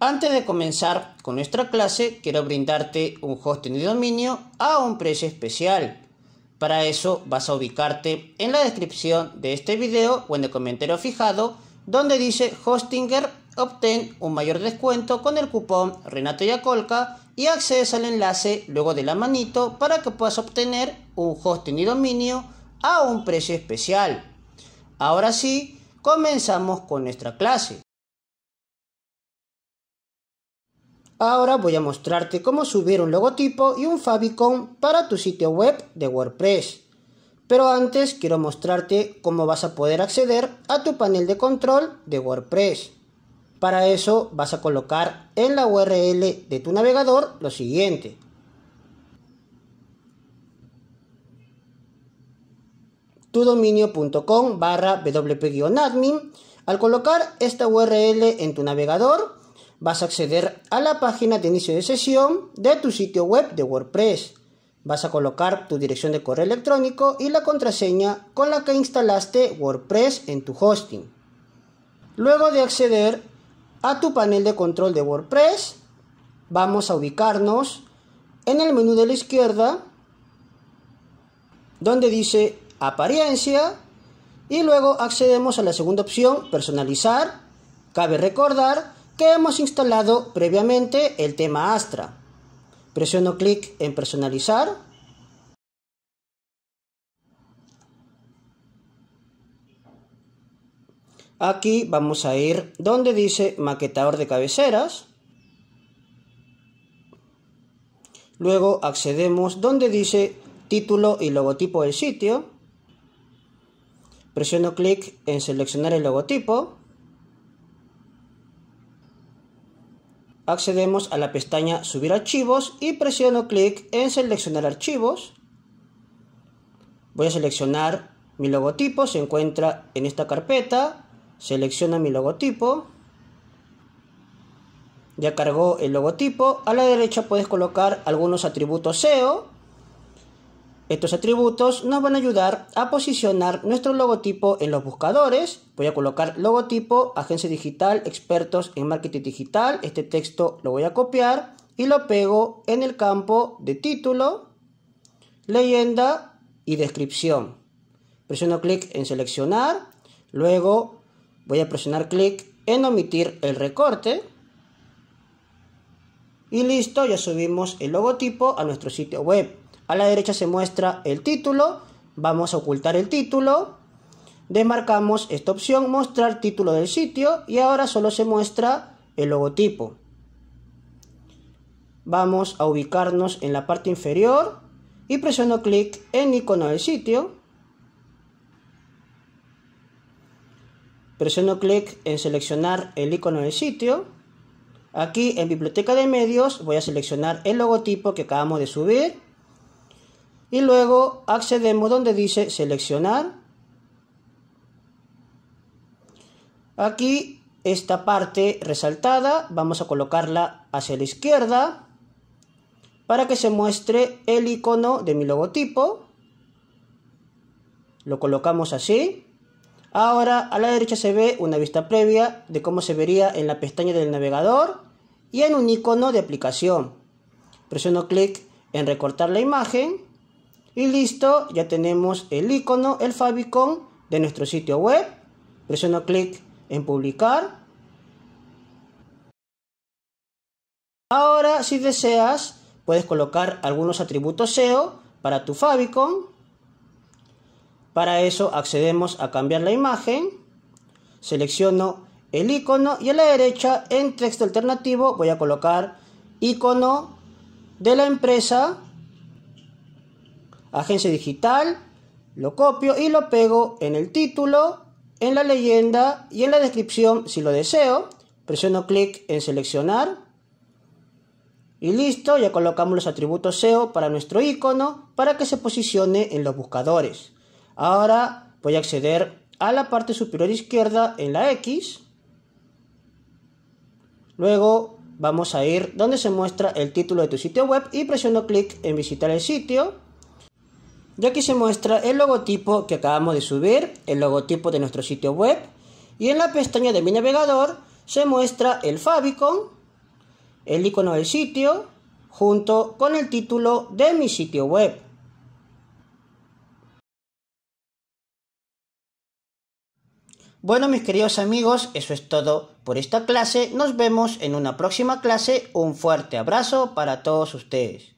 Antes de comenzar con nuestra clase, quiero brindarte un hosting y dominio a un precio especial. Para eso vas a ubicarte en la descripción de este video o en el comentario fijado donde dice Hostinger obtén un mayor descuento con el cupón Renato Yacolca y accedes al enlace luego de la manito para que puedas obtener un hosting y dominio a un precio especial. Ahora sí, comenzamos con nuestra clase. Ahora voy a mostrarte cómo subir un logotipo y un favicon para tu sitio web de WordPress. Pero antes quiero mostrarte cómo vas a poder acceder a tu panel de control de WordPress. Para eso vas a colocar en la URL de tu navegador lo siguiente. tudominio.com barra wp-admin. Al colocar esta URL en tu navegador, vas a acceder a la página de inicio de sesión de tu sitio web de WordPress. Vas a colocar tu dirección de correo electrónico y la contraseña con la que instalaste WordPress en tu hosting. Luego de acceder a tu panel de control de WordPress, vamos a ubicarnos en el menú de la izquierda donde dice apariencia y luego accedemos a la segunda opción personalizar. Cabe recordar que hemos instalado previamente el tema Astra. Presiono clic en personalizar. Aquí vamos a ir donde dice maquetador de cabeceras. Luego accedemos donde dice título y logotipo del sitio. Presiono clic en seleccionar el logotipo. accedemos a la pestaña Subir archivos y presiono clic en Seleccionar archivos. Voy a seleccionar mi logotipo, se encuentra en esta carpeta. Selecciona mi logotipo. Ya cargó el logotipo. A la derecha puedes colocar algunos atributos SEO estos atributos nos van a ayudar a posicionar nuestro logotipo en los buscadores. Voy a colocar logotipo, agencia digital, expertos en marketing digital. Este texto lo voy a copiar y lo pego en el campo de título, leyenda y descripción. Presiono clic en seleccionar, luego voy a presionar clic en omitir el recorte. Y listo, ya subimos el logotipo a nuestro sitio web. A la derecha se muestra el título. Vamos a ocultar el título. Desmarcamos esta opción, mostrar título del sitio y ahora solo se muestra el logotipo. Vamos a ubicarnos en la parte inferior y presiono clic en icono del sitio. Presiono clic en seleccionar el icono del sitio. Aquí en biblioteca de medios voy a seleccionar el logotipo que acabamos de subir y luego accedemos donde dice seleccionar. Aquí esta parte resaltada vamos a colocarla hacia la izquierda para que se muestre el icono de mi logotipo. Lo colocamos así. Ahora a la derecha se ve una vista previa de cómo se vería en la pestaña del navegador y en un icono de aplicación. Presiono clic en recortar la imagen y listo, ya tenemos el icono, el favicon de nuestro sitio web. Presiono clic en publicar. Ahora, si deseas, puedes colocar algunos atributos SEO para tu favicon. Para eso accedemos a cambiar la imagen. Selecciono el icono y a la derecha en texto alternativo voy a colocar icono de la empresa agencia digital, lo copio y lo pego en el título, en la leyenda y en la descripción si lo deseo. Presiono clic en seleccionar y listo, ya colocamos los atributos SEO para nuestro icono para que se posicione en los buscadores. Ahora voy a acceder a la parte superior izquierda en la X. Luego vamos a ir donde se muestra el título de tu sitio web y presiono clic en visitar el sitio. Y aquí se muestra el logotipo que acabamos de subir, el logotipo de nuestro sitio web. Y en la pestaña de mi navegador se muestra el favicon, el icono del sitio, junto con el título de mi sitio web. Bueno, mis queridos amigos, eso es todo por esta clase. Nos vemos en una próxima clase. Un fuerte abrazo para todos ustedes.